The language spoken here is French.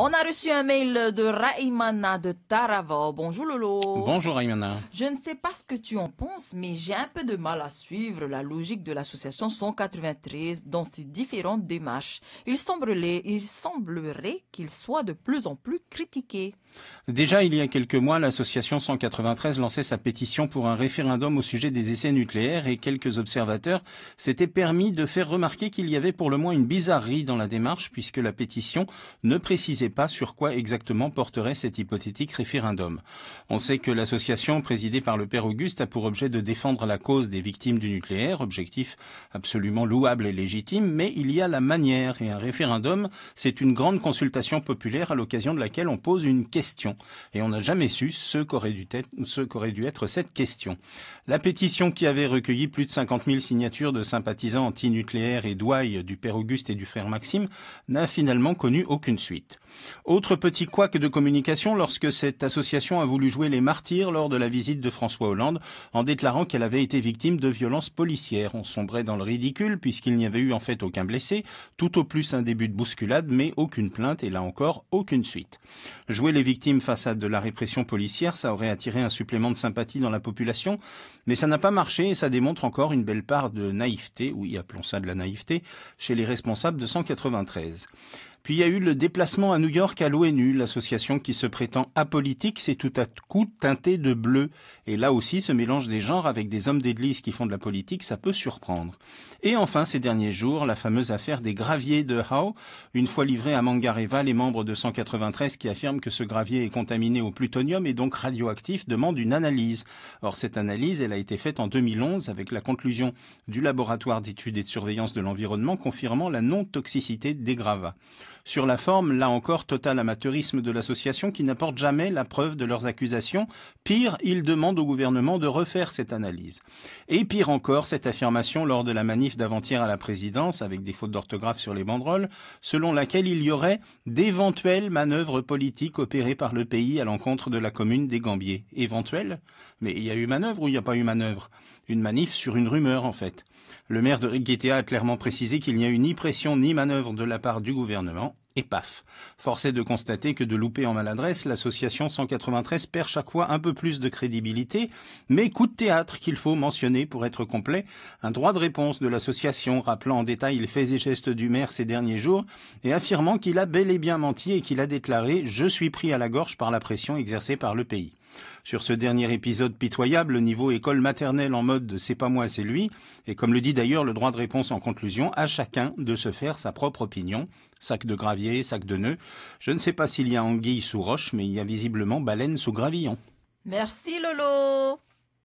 On a reçu un mail de Raimana de Taravo. Bonjour Lolo. Bonjour Raimana. Je ne sais pas ce que tu en penses, mais j'ai un peu de mal à suivre la logique de l'association 193 dans ses différentes démarches. Il semblerait, il semblerait qu'il soit de plus en plus critiqué. Déjà, il y a quelques mois, l'association 193 lançait sa pétition pour un référendum au sujet des essais nucléaires et quelques observateurs s'étaient permis de faire remarquer qu'il y avait pour le moins une bizarrerie dans la démarche puisque la pétition ne précisait pas sur quoi exactement porterait cet hypothétique référendum. On sait que l'association présidée par le père Auguste a pour objet de défendre la cause des victimes du nucléaire, objectif absolument louable et légitime, mais il y a la manière et un référendum, c'est une grande consultation populaire à l'occasion de laquelle on pose une question et on n'a jamais su ce qu'aurait dû, dû être cette question. La pétition qui avait recueilli plus de 50 000 signatures de sympathisants anti-nucléaires et douailles du père Auguste et du frère Maxime n'a finalement connu aucune suite. Autre petit couac de communication lorsque cette association a voulu jouer les martyrs lors de la visite de François Hollande en déclarant qu'elle avait été victime de violences policières. On sombrait dans le ridicule puisqu'il n'y avait eu en fait aucun blessé, tout au plus un début de bousculade mais aucune plainte et là encore aucune suite. Jouer les victimes face à de la répression policière, ça aurait attiré un supplément de sympathie dans la population, mais ça n'a pas marché et ça démontre encore une belle part de naïveté, oui appelons ça de la naïveté, chez les responsables de 193. Puis il y a eu le déplacement à New York à l'ONU, l'association qui se prétend apolitique s'est tout à coup teintée de bleu. Et là aussi, ce mélange des genres avec des hommes d'église qui font de la politique, ça peut surprendre. Et enfin, ces derniers jours, la fameuse affaire des graviers de Howe, une fois livrée à Mangareva, les membres de 193 qui affirment que ce gravier est contaminé au plutonium et donc radioactif demandent une analyse. Or, cette analyse, elle a été faite en 2011 avec la conclusion du laboratoire d'études et de surveillance de l'environnement confirmant la non-toxicité des gravats. Sur la forme, là encore, total amateurisme de l'association qui n'apporte jamais la preuve de leurs accusations. Pire, ils demandent au gouvernement de refaire cette analyse. Et pire encore, cette affirmation lors de la manif d'avant-hier à la présidence, avec des fautes d'orthographe sur les banderoles, selon laquelle il y aurait d'éventuelles manœuvres politiques opérées par le pays à l'encontre de la commune des Gambiers. Éventuelles Mais il y a eu manœuvre ou il n'y a pas eu manœuvre Une manif sur une rumeur, en fait. Le maire de Riquetéa a clairement précisé qu'il n'y a eu ni pression ni manœuvre de la part du gouvernement et paf. Forcé de constater que de louper en maladresse, l'association 193 perd chaque fois un peu plus de crédibilité, mais coup de théâtre qu'il faut mentionner pour être complet, un droit de réponse de l'association rappelant en détail les faits et gestes du maire ces derniers jours et affirmant qu'il a bel et bien menti et qu'il a déclaré « je suis pris à la gorge par la pression exercée par le pays ». Sur ce dernier épisode pitoyable, le niveau école maternelle en mode c'est pas moi, c'est lui, et comme le dit d'ailleurs le droit de réponse en conclusion, à chacun de se faire sa propre opinion. Sac de gravier, sac de nœuds. Je ne sais pas s'il y a anguille sous roche, mais il y a visiblement baleine sous gravillon. Merci Lolo